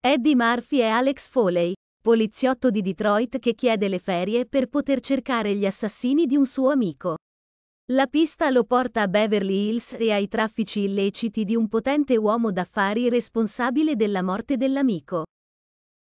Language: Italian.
Eddie Murphy e Alex Foley, poliziotto di Detroit che chiede le ferie per poter cercare gli assassini di un suo amico. La pista lo porta a Beverly Hills e ai traffici illeciti di un potente uomo d'affari responsabile della morte dell'amico.